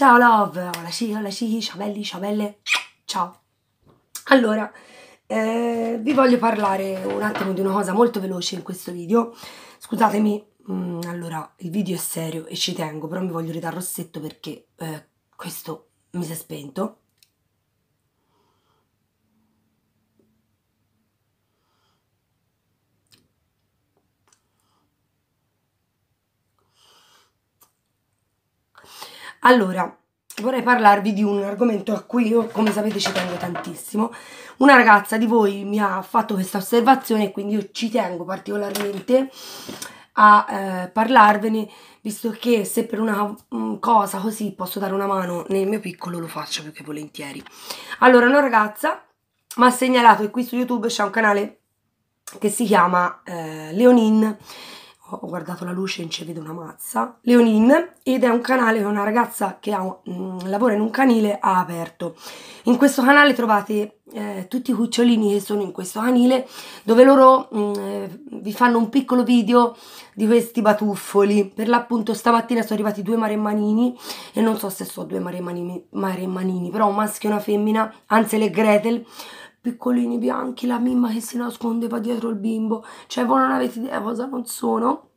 Ciao love, hola sì, hola sì, ciao belli, ciao belle, ciao. Allora, eh, vi voglio parlare un attimo di una cosa molto veloce in questo video. Scusatemi, mh, mm, allora, il video è serio e ci tengo, però mi voglio ridare il rossetto perché eh, questo mi si è spento. Allora, vorrei parlarvi di un argomento a cui io, come sapete, ci tengo tantissimo. Una ragazza di voi mi ha fatto questa osservazione e quindi io ci tengo particolarmente a eh, parlarvene, visto che se per una um, cosa così posso dare una mano nel mio piccolo lo faccio più che volentieri. Allora, una ragazza mi ha segnalato che qui su YouTube c'è un canale che si chiama eh, Leonin ho guardato la luce e ci vedo una mazza, Leonin, ed è un canale che una ragazza che ha, mh, mm, lavora in un canile ha aperto. In questo canale trovate eh, tutti i cucciolini che sono in questo canile, dove loro mh, mm, eh, vi fanno un piccolo video di questi batuffoli. Per l'appunto stamattina sono arrivati due maremmanini, e non so se so due maremmanini, maremmanini però un maschio e una femmina, anzi le Gretel, piccolini bianchi, la mimma che si nascondeva dietro il bimbo, cioè voi non avete idea cosa non sono.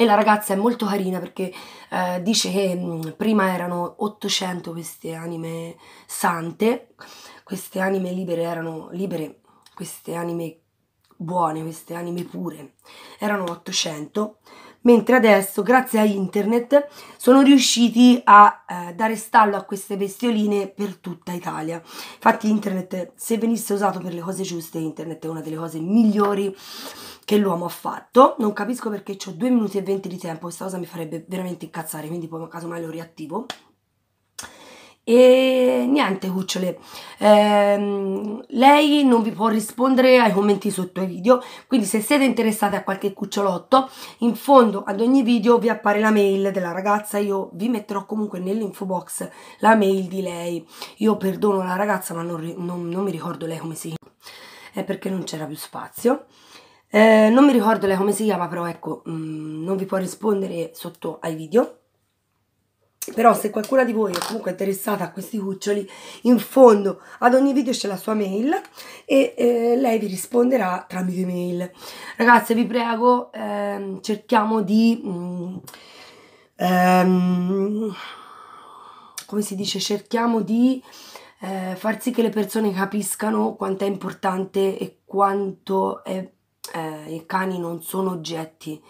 E la ragazza è molto carina perché eh, dice che mh, mm, prima erano 800 queste anime sante, queste anime libere erano libere, queste anime buone, queste anime pure, erano 800 mentre adesso grazie a internet sono riusciti a eh, dare stallo a queste bestioline per tutta Italia. Infatti internet, se venisse usato per le cose giuste, internet è una delle cose migliori che l'uomo ha fatto. Non capisco perché ho 2 minuti e 20 di tempo, questa cosa mi farebbe veramente incazzare, quindi poi casomai lo riattivo. E niente cucciole, ehm, lei non vi può rispondere ai commenti sotto ai video, quindi se siete interessate a qualche cucciolotto, in fondo ad ogni video vi appare la mail della ragazza, io vi metterò comunque nell'info box la mail di lei. Io perdono la ragazza ma non, non, non mi ricordo lei come si chiama, è eh, perché non c'era più spazio. Eh, non mi ricordo lei come si chiama, però ecco, mh, mm, non vi può rispondere sotto ai video però se qualcuna di voi è comunque interessata a questi cuccioli in fondo ad ogni video c'è la sua mail e eh, lei vi risponderà tramite mail ragazze vi prego ehm, cerchiamo di mm, ehm, come si dice cerchiamo di eh, far sì che le persone capiscano quanto è importante e quanto è, eh, i cani non sono oggetti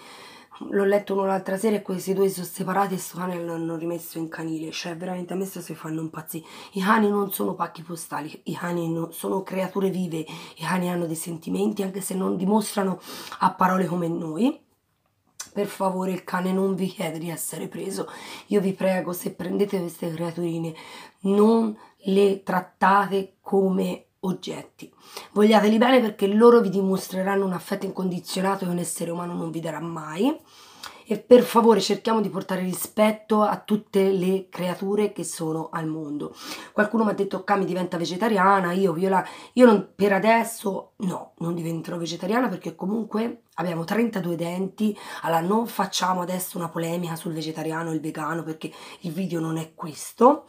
l'ho letto un'altra sera e questi due sono separati e sto cane l'hanno rimesso in canile, cioè veramente a me sto si fanno impazzire. I cani non sono pacchi postali, i cani non, sono creature vive, i cani hanno dei sentimenti anche se non dimostrano a parole come noi. Per favore il cane non vi chiede di essere preso, io vi prego se prendete queste creaturine non le trattate come oggetti. Vogliateli bene perché loro vi dimostreranno un affetto incondizionato che un essere umano non vi darà mai. E per favore cerchiamo di portare rispetto a tutte le creature che sono al mondo. Qualcuno mi ha detto Cami diventa vegetariana, io viola. Io non, per adesso no, non diventerò vegetariana perché comunque abbiamo 32 denti, allora non facciamo adesso una polemica sul vegetariano e il vegano perché il video non è questo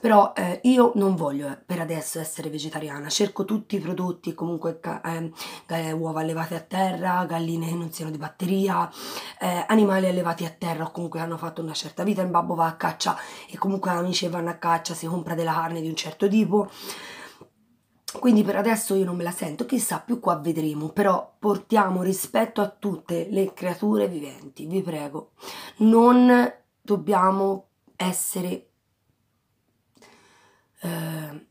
però eh, io non voglio eh, per adesso essere vegetariana, cerco tutti i prodotti, comunque ehm, eh, uova allevate a terra, galline che non siano di batteria, eh, animali allevati a terra o comunque hanno fatto una certa vita, il babbo va a caccia e comunque amici vanno a caccia, si compra della carne di un certo tipo. Quindi per adesso io non me la sento, chissà più qua vedremo, però portiamo rispetto a tutte le creature viventi, vi prego. Non dobbiamo essere eh,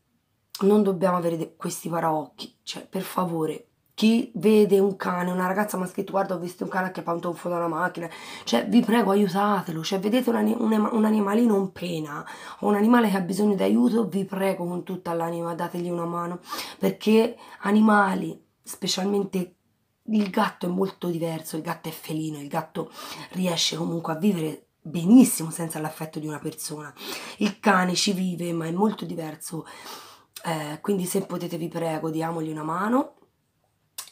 non dobbiamo avere questi paraocchi, cioè per favore, chi vede un cane, una ragazza mi ha scritto guarda ho visto un cane che ha un da una macchina, cioè vi prego aiutatelo, cioè vedete un, un, un animalino in pena o un animale che ha bisogno di aiuto, vi prego con tutta l'anima dategli una mano, perché animali, specialmente il gatto è molto diverso, il gatto è felino, il gatto riesce comunque a vivere benissimo senza l'affetto di una persona. Il cane ci vive, ma è molto diverso. Eh, quindi se potete vi prego diamogli una mano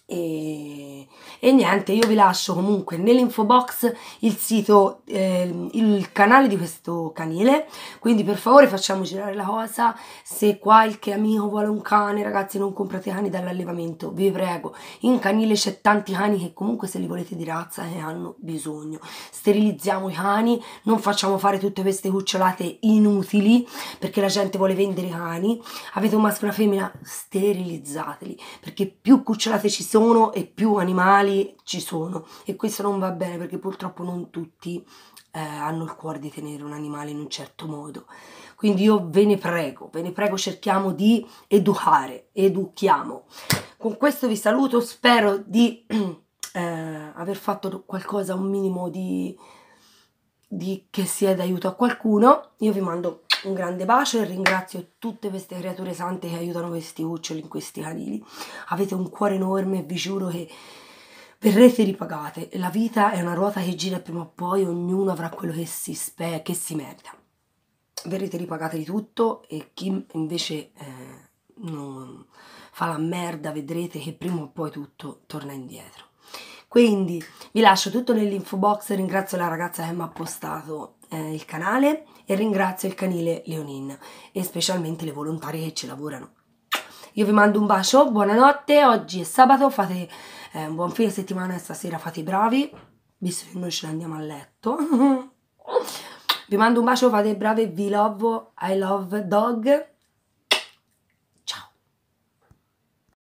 e, e, niente, io vi lascio comunque nell'info box il sito, eh, il canale di questo canile. Quindi per favore facciamo girare la cosa. Se qualche amico vuole un cane, ragazzi, non comprate cani dall'allevamento, vi prego. In canile c'è tanti cani che comunque se li volete di razza ne eh, hanno bisogno. Sterilizziamo i cani, non facciamo fare tutte queste cucciolate inutili perché la gente vuole vendere i cani. Avete un maschio e una femmina, sterilizzateli perché più cucciolate ci sono sono e più animali ci sono e questo non va bene perché purtroppo non tutti eh, hanno il cuore di tenere un animale in un certo modo. Quindi io ve ne prego, ve ne prego cerchiamo di educare, educhiamo. Con questo vi saluto, spero di eh, aver fatto qualcosa, un minimo di, di che sia d'aiuto a qualcuno. Io vi mando un grande bacio e ringrazio tutte queste creature sante che aiutano questi cuccioli in questi canili. Avete un cuore enorme e vi giuro che verrete ripagate. La vita è una ruota che gira prima o poi ognuno avrà quello che si, spe- che si merita. Verrete ripagate di tutto e chi invece eh, non fa la merda vedrete che prima o poi tutto torna indietro. Quindi vi lascio tutto nell'info box, ringrazio la ragazza che mi ha postato eh, il canale e ringrazio il canile Leonin e specialmente le volontarie che ci lavorano. Io vi mando un bacio, buonanotte, oggi è sabato, fate eh, un buon fine settimana e stasera fate i bravi, visto che noi ce ne andiamo a letto. vi mando un bacio, fate i bravi, vi love, I love dog.